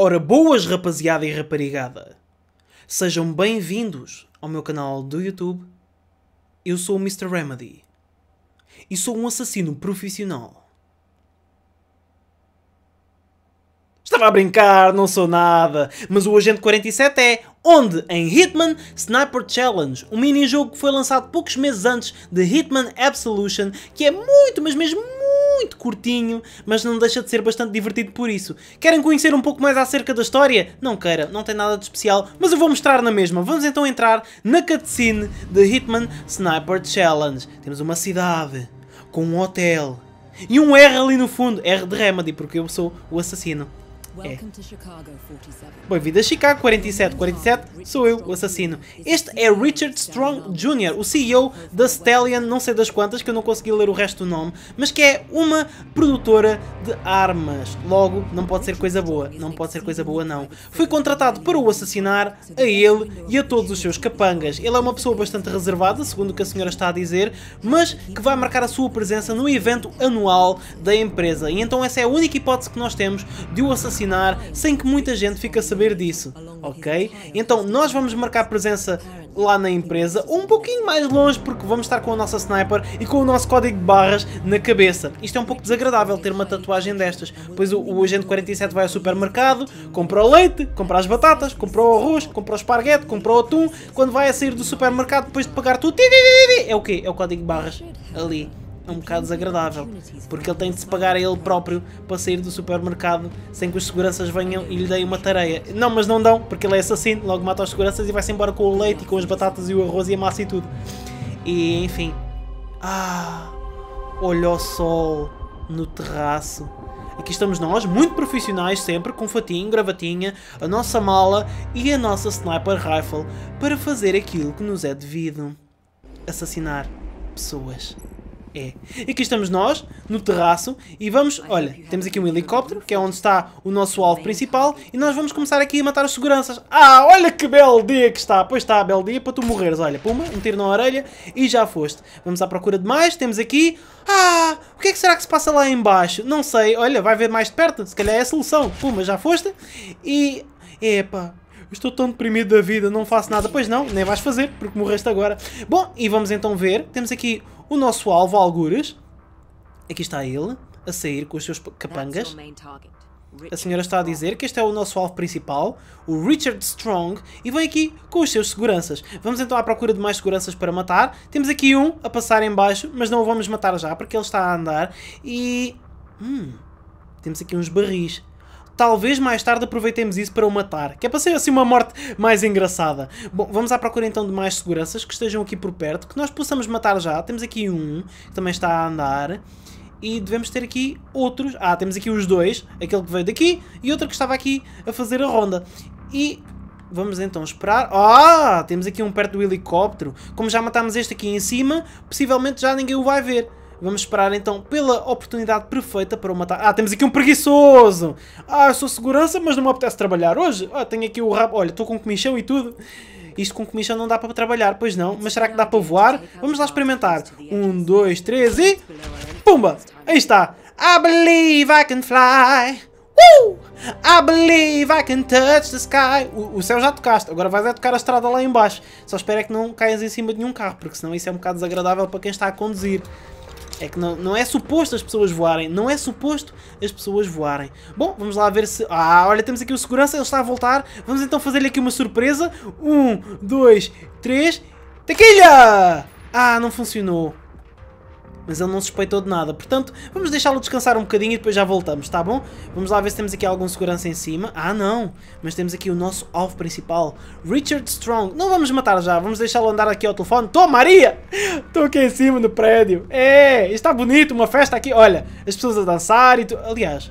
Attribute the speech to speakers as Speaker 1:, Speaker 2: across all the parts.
Speaker 1: Ora, boas rapaziada e raparigada! Sejam bem-vindos ao meu canal do YouTube. Eu sou o Mr. Remedy e sou um assassino profissional. Estava a brincar, não sou nada, mas o Agente 47 é onde em Hitman Sniper Challenge, um mini-jogo que foi lançado poucos meses antes de Hitman Absolution, que é muito, mas mesmo muito curtinho, mas não deixa de ser bastante divertido por isso. Querem conhecer um pouco mais acerca da história? Não queira, não tem nada de especial, mas eu vou mostrar na mesma. Vamos então entrar na cutscene de Hitman Sniper Challenge. Temos uma cidade com um hotel e um R ali no fundo, R de Remedy, porque eu sou o assassino. É. Bem-vindo a Chicago 47. 47 sou eu, o assassino. Este é Richard Strong Jr., o CEO da Stallion, não sei das quantas, que eu não consegui ler o resto do nome, mas que é uma produtora de armas. Logo, não pode ser coisa boa. Não pode ser coisa boa, não. Foi contratado para o assassinar a ele e a todos os seus capangas. Ele é uma pessoa bastante reservada, segundo o que a senhora está a dizer, mas que vai marcar a sua presença no evento anual da empresa. E então essa é a única hipótese que nós temos de o assassinar sem que muita gente fique a saber disso, ok? Então nós vamos marcar presença lá na empresa, um pouquinho mais longe, porque vamos estar com a nossa sniper e com o nosso código de barras na cabeça. Isto é um pouco desagradável ter uma tatuagem destas, pois o, o agente 47 vai ao supermercado, compra o leite, compra as batatas, compra o arroz, compra o esparguete, compra o atum, quando vai a sair do supermercado depois de pagar tudo, é o quê? É o código de barras ali é um bocado desagradável, porque ele tem de se pagar a ele próprio para sair do supermercado sem que os seguranças venham e lhe deem uma tareia. Não, mas não dão, porque ele é assassino, logo mata os seguranças e vai-se embora com o leite e com as batatas e o arroz e a massa e tudo. E enfim. Ah! Olha o sol no terraço. Aqui estamos nós, muito profissionais sempre, com fatinho, gravatinha, a nossa mala e a nossa sniper rifle para fazer aquilo que nos é devido: assassinar pessoas. É. E aqui estamos nós, no terraço, e vamos. Olha, temos aqui um helicóptero, que é onde está o nosso alvo principal, e nós vamos começar aqui a matar os seguranças. Ah, olha que belo dia que está! Pois está, belo dia para tu morreres. Olha, puma, um tiro na orelha e já foste. Vamos à procura de mais, temos aqui. Ah, o que é que será que se passa lá embaixo? Não sei, olha, vai ver mais de perto, se calhar é a solução. Puma, já foste. E. Epa, estou tão deprimido da vida, não faço nada. Pois não, nem vais fazer, porque morreste agora. Bom, e vamos então ver. Temos aqui o nosso alvo, Algures. Aqui está ele, a sair com os seus capangas. A senhora está a dizer que este é o nosso alvo principal, o Richard Strong, e vem aqui com os seus seguranças. Vamos então à procura de mais seguranças para matar. Temos aqui um a passar em baixo, mas não o vamos matar já, porque ele está a andar. E... Hum, temos aqui uns barris talvez mais tarde aproveitemos isso para o matar, que é para ser assim uma morte mais engraçada. Bom, vamos à procura então de mais seguranças que estejam aqui por perto, que nós possamos matar já. Temos aqui um, que também está a andar. E devemos ter aqui outros. Ah, temos aqui os dois. Aquele que veio daqui e outro que estava aqui a fazer a ronda. E Vamos então esperar. Ah! Temos aqui um perto do helicóptero. Como já matámos este aqui em cima, possivelmente já ninguém o vai ver. Vamos esperar então pela oportunidade perfeita para o matar. Ah, temos aqui um preguiçoso! Ah, eu sou segurança, mas não me apetece trabalhar hoje. Ah, tenho aqui o rabo. Olha, estou com comichão e tudo. Isto com comichão não dá para trabalhar, pois não. Mas será que dá para voar? Vamos lá experimentar. Um, dois, três e... Pumba! Aí está. I believe I can fly. Woo! Uh! I believe I can touch the sky. O, o, céu já tocaste, agora vais a é tocar a estrada lá embaixo. Só espero é que não caias em cima de nenhum carro, porque senão isso é um bocado desagradável para quem está a conduzir. É que não, não é suposto as pessoas voarem. Não é suposto as pessoas voarem. Bom, vamos lá ver se... Ah, olha, temos aqui o segurança. Ele está a voltar. Vamos então fazer-lhe aqui uma surpresa. Um, dois, três... Tequilha! Ah, não funcionou mas ele não suspeitou de nada. Portanto, vamos deixá-lo descansar um bocadinho e depois já voltamos, tá bom? Vamos lá ver se temos aqui algum segurança em cima. Ah, não! Mas temos aqui o nosso alvo principal, Richard Strong. Não vamos matar já, vamos deixá-lo andar aqui ao telefone. Tô, Maria! Estou aqui em cima no prédio. É, está bonito, uma festa aqui. Olha, as pessoas a dançar e tu... Aliás,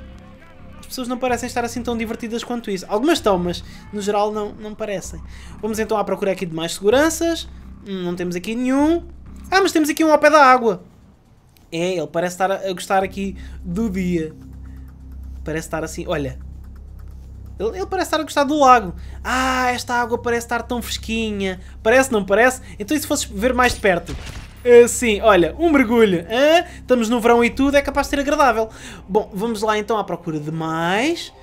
Speaker 1: as pessoas não parecem estar assim tão divertidas quanto isso. Algumas estão, mas no geral não, não parecem. Vamos então à procura aqui de mais seguranças. Hum, não temos aqui nenhum. Ah, mas temos aqui um ao pé da água. É, ele parece estar a, gostar aqui do dia. Parece estar assim, olha. Ele, ele, parece estar a gostar do lago. Ah, esta água parece estar tão fresquinha. Parece, não parece? Então e se fosses ver mais de perto? Assim, olha, um mergulho. Hã? Estamos no verão e tudo, é capaz de ser agradável. Bom, vamos lá então à procura de mais.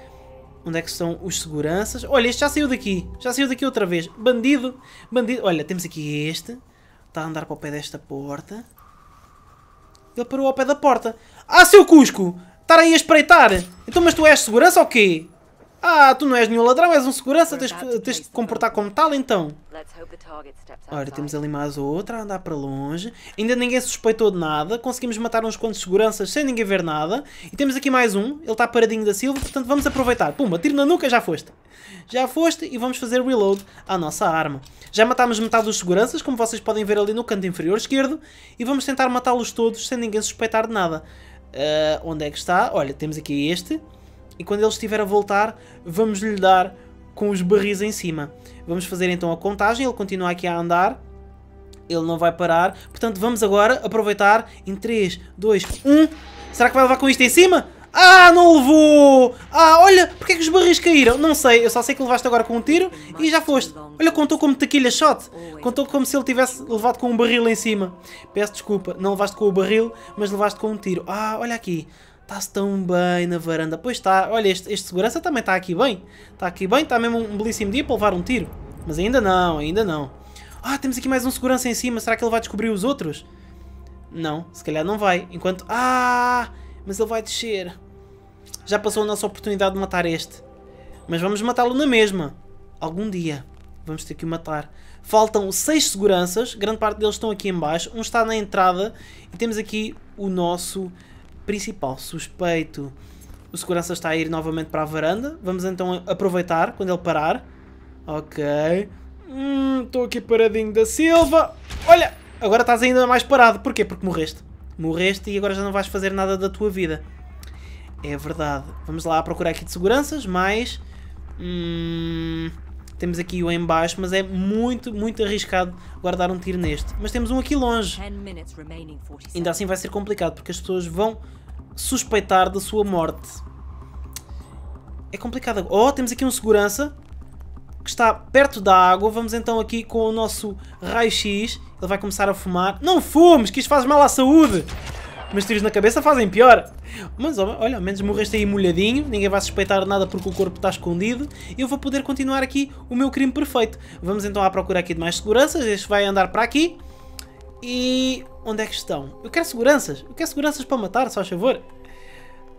Speaker 1: Onde é que estão os seguranças? Olha, este já saiu daqui. Já saiu daqui outra vez. Bandido. Bandido. Olha, temos aqui este. Está a andar para o pé desta porta. Ele parou ao pé da porta. Ah, seu Cusco! Estar aí a espreitar! Então, mas tu és segurança ou quê? Ah, tu não és nenhum ladrão, és um segurança, tens, tens de te comportar como tal então. Ora, temos ali mais outra a andar para longe. Ainda ninguém suspeitou de nada. Conseguimos matar uns quantos seguranças sem ninguém ver nada. E temos aqui mais um. Ele está paradinho da Silva, portanto vamos aproveitar. Pumba, tiro na nuca, já foste. Já foste e vamos fazer reload à nossa arma. Já matámos metade dos seguranças, como vocês podem ver ali no canto inferior esquerdo. E vamos tentar matá-los todos sem ninguém suspeitar de nada. Uh, onde é que está? Olha, temos aqui este e quando ele estiver a voltar, vamos lhe dar com os barris em cima. Vamos fazer então a contagem, ele continua aqui a andar, ele não vai parar, portanto vamos agora aproveitar em 3, 2, 1... Será que vai levar com isto em cima? Ah, não levou! Ah, olha, porque é que os barris caíram? Não sei, eu só sei que levaste agora com um tiro e já foste. Olha, contou como tequila shot. Contou como se ele tivesse levado com um barril em cima. Peço desculpa, não levaste com o barril, mas levaste com um tiro. Ah, olha aqui. Está-se tão bem na varanda. Pois está. Olha, este, este segurança também está aqui bem. Está aqui bem. Está mesmo um belíssimo dia para levar um tiro. Mas ainda não, ainda não. Ah, temos aqui mais um segurança em cima. Será que ele vai descobrir os outros? Não, se calhar não vai. Enquanto... Ah, mas ele vai descer. Já passou a nossa oportunidade de matar este. Mas vamos matá-lo na mesma. Algum dia. Vamos ter que o matar. Faltam seis seguranças. Grande parte deles estão aqui em baixo. Um está na entrada. E temos aqui o nosso principal suspeito. O segurança está a ir novamente para a varanda. Vamos então aproveitar quando ele parar. Ok. Hum, estou hum, aqui paradinho da Silva. Olha, agora estás ainda mais parado. Porquê? Porque morreste. Morreste e agora já não vais fazer nada da tua vida. É verdade. Vamos lá procurar aqui de seguranças, mais. Hum... Temos aqui o em baixo, mas é muito, muito arriscado guardar um tiro neste. Mas temos um aqui longe. Ainda assim vai ser complicado, porque as pessoas vão suspeitar da sua morte. É complicado. Oh, temos aqui um segurança que está perto da água. Vamos então aqui com o nosso raio-x. Ele vai começar a fumar. Não fumes, que isto faz mal à saúde mas tiros na cabeça fazem pior. Mas olha, ao menos morreste aí molhadinho, ninguém vai suspeitar nada porque o corpo está escondido e eu vou poder continuar aqui o meu crime perfeito. Vamos então à procura aqui de mais seguranças, este vai andar para aqui. E onde é que estão? Eu quero seguranças, eu quero seguranças para matar, só a favor.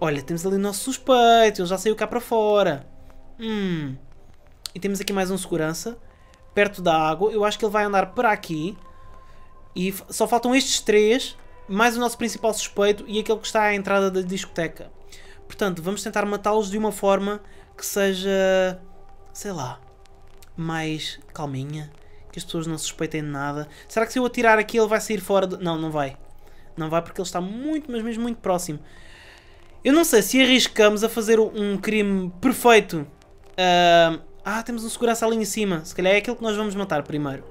Speaker 1: Olha, temos ali o nosso suspeito, ele já saiu cá para fora. Hum. E temos aqui mais um segurança, perto da água. Eu acho que ele vai andar para aqui. E só faltam estes três mais o nosso principal suspeito e aquele que está à entrada da discoteca. Portanto, vamos tentar matá-los de uma forma que seja, sei lá, mais calminha, que as pessoas não suspeitem de nada. Será que se eu atirar aqui ele vai sair fora? De... Não, não vai. Não vai porque ele está muito, mas mesmo muito próximo. Eu não sei se arriscamos a fazer um crime perfeito. Uh... Ah, temos um segurança ali em cima. Se calhar é aquele que nós vamos matar primeiro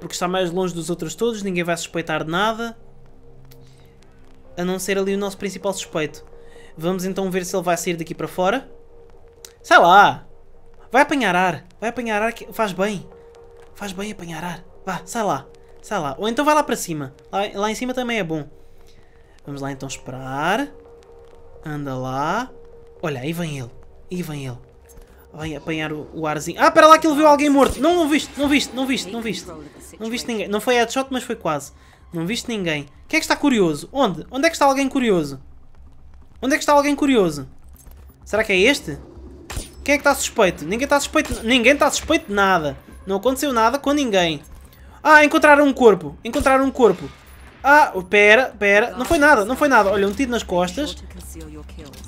Speaker 1: porque está mais longe dos outros todos, ninguém vai suspeitar de nada, a não ser ali o nosso principal suspeito. Vamos então ver se ele vai sair daqui para fora. Sei lá! Vai apanhar ar, vai apanhar ar, que faz bem. Faz bem apanhar ar. Vá, sai lá, sai lá. Ou então vai lá para cima, lá, lá em cima também é bom. Vamos lá então esperar. Anda lá. Olha, aí vem ele, aí vem ele. Vai apanhar o, o, arzinho. Ah, para lá que ele viu alguém morto. Não, não viste, não viste, não viste, não viste. Não viste ninguém. Não foi headshot, mas foi quase. Não viste ninguém. Quem é que está curioso? Onde? Onde é que está alguém curioso? Onde é que está alguém curioso? Será que é este? Quem é que está suspeito? Ninguém está suspeito. Ninguém está suspeito de nada. Não aconteceu nada com ninguém. Ah, encontraram um corpo. Encontraram um corpo. Ah, pera, pera. Não foi nada, não foi nada. Olha, um tiro nas costas.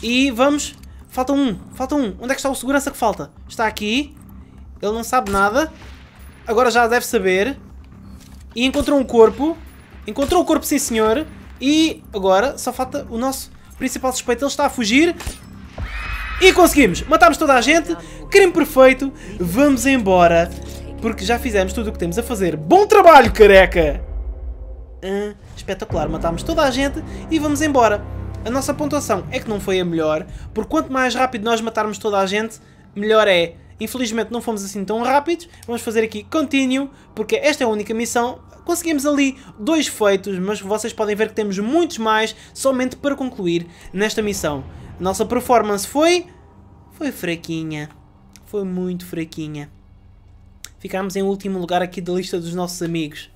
Speaker 1: E vamos Falta um, falta um. Onde é que está o segurança que falta? Está aqui. Ele não sabe nada. Agora já deve saber. E encontrou um corpo. Encontrou o corpo, sim senhor. E agora só falta o nosso principal suspeito. Ele está a fugir. E conseguimos! Matámos toda a gente. Crime perfeito. Vamos embora. Porque já fizemos tudo o que temos a fazer. Bom trabalho, careca! Ah, espetacular. Matámos toda a gente e vamos embora. A nossa pontuação é que não foi a melhor, porque quanto mais rápido nós matarmos toda a gente, melhor é. Infelizmente não fomos assim tão rápidos, vamos fazer aqui continue, porque esta é a única missão. Conseguimos ali dois feitos, mas vocês podem ver que temos muitos mais somente para concluir nesta missão. A nossa performance foi... foi fraquinha. Foi muito fraquinha. Ficámos em último lugar aqui da lista dos nossos amigos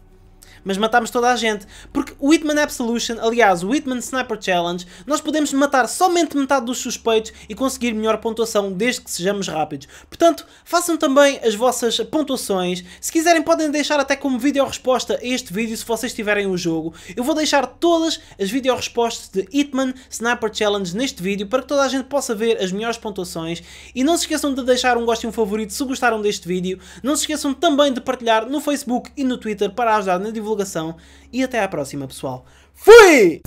Speaker 1: mas matámos toda a gente. Porque o Hitman Absolution, aliás, o Hitman Sniper Challenge, nós podemos matar somente metade dos suspeitos e conseguir melhor pontuação desde que sejamos rápidos. Portanto, façam também as vossas pontuações. Se quiserem podem deixar até como vídeo resposta a este vídeo se vocês tiverem o jogo. Eu vou deixar todas as vídeo respostas de Hitman Sniper Challenge neste vídeo para que toda a gente possa ver as melhores pontuações. E não se esqueçam de deixar um gosto e um favorito se gostaram deste vídeo. Não se esqueçam também de partilhar no Facebook e no Twitter para ajudar na divulgação divulgação e até à próxima, pessoal. Fui!